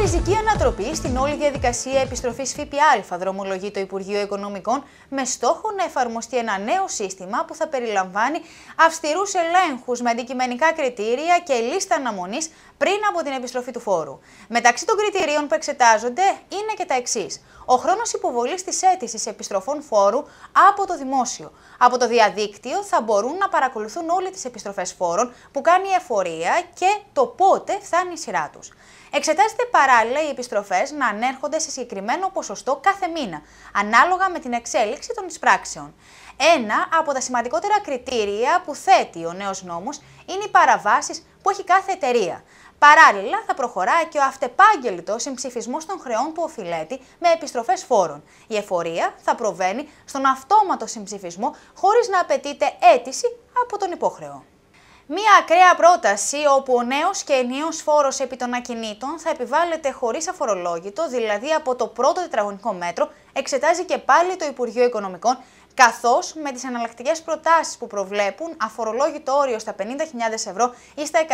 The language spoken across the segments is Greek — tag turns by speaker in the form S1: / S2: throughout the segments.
S1: Ριζική ανατροπή στην όλη διαδικασία επιστροφής ΦΠΑ δρομολογεί το Υπουργείο Οικονομικών με στόχο να εφαρμοστεί ένα νέο σύστημα που θα περιλαμβάνει αυστηρούς ελέγχους με αντικειμενικά κριτήρια και λίστα αναμονής πριν από την επιστροφή του φόρου. Μεταξύ των κριτηρίων που εξετάζονται είναι και τα εξής ο χρόνος υποβολής της αίτησης επιστροφών φόρου από το δημόσιο. Από το διαδίκτυο θα μπορούν να παρακολουθούν όλες τις επιστροφές φόρων που κάνει η εφορία και το πότε φτάνει η σειρά τους. Εξετάζεται παράλληλα οι επιστροφές να ανέρχονται σε συγκεκριμένο ποσοστό κάθε μήνα, ανάλογα με την εξέλιξη των εισπράξεων. Ένα από τα σημαντικότερα κριτήρια που θέτει ο νέος νόμος είναι οι παραβάσεις που έχει κάθε εταιρεία. Παράλληλα, θα προχωράει και ο αυτεπάγγελτος συμψηφισμός των χρεών που οφειλέτει με επιστροφές φόρων. Η εφορία θα προβαίνει στον αυτόματο συμψηφισμό χωρίς να απαιτείται αίτηση από τον υπόχρεο. Μία ακραία πρόταση όπου ο νέος και ενιαίος φόρος επί των ακινήτων θα επιβάλλεται χωρίς αφορολόγητο, δηλαδή από το πρώτο τετραγωνικό μέτρο, εξετάζει και πάλι το Υπουργείο Οικονομικών καθώς με τις εναλλακτικές προτάσεις που προβλέπουν αφορολόγητο όριο στα 50.000 ευρώ ή στα 100.000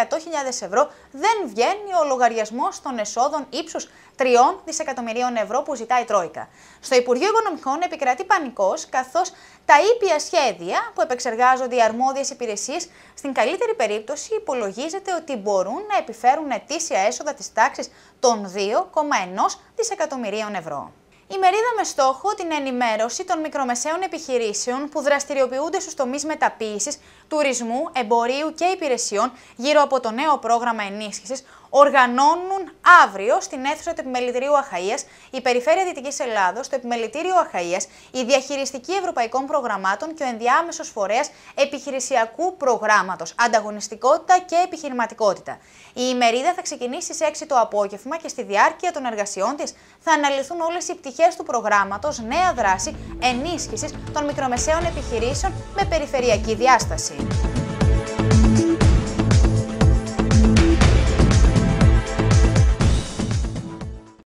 S1: ευρώ, δεν βγαίνει ο λογαριασμός των εσόδων ύψους 3 δισεκατομμυρίων ευρώ που ζητάει η Τρόικα. Στο Υπουργείο Οικονομικών επικρατεί πανικός, καθώς τα ήπια σχέδια που επεξεργάζονται οι αρμόδιες υπηρεσίες, στην καλύτερη περίπτωση υπολογίζεται ότι μπορούν να επιφέρουν ετήσια έσοδα της τάξης των 2,1 δισεκατομμυρίων ευρώ. Η μερίδα με στόχο την ενημέρωση των μικρομεσαίων επιχειρήσεων που δραστηριοποιούνται στους τομείς μεταποίησης, τουρισμού, εμπορίου και υπηρεσιών γύρω από το νέο πρόγραμμα ενίσχυσης, οργανώνουν αύριο στην αίθουσα του Επιμελητηρίου Αχαία, η Περιφέρεια Δυτικής Ελλάδος, το Επιμελητήριο Αχαία, η Διαχειριστική Ευρωπαϊκών Προγραμμάτων και ο ενδιάμεσος φορέας Επιχειρησιακού Προγράμματος Ανταγωνιστικότητα και Επιχειρηματικότητα. Η ημερίδα θα ξεκινήσει στις 6 το απόγευμα και στη διάρκεια των εργασιών της θα αναλυθούν όλες οι πτυχές του προγράμματος Νέα Δράση Ενίσχυσης των Μικρομεσαίων Επιχειρήσεων με Περιφερειακή Διάσταση.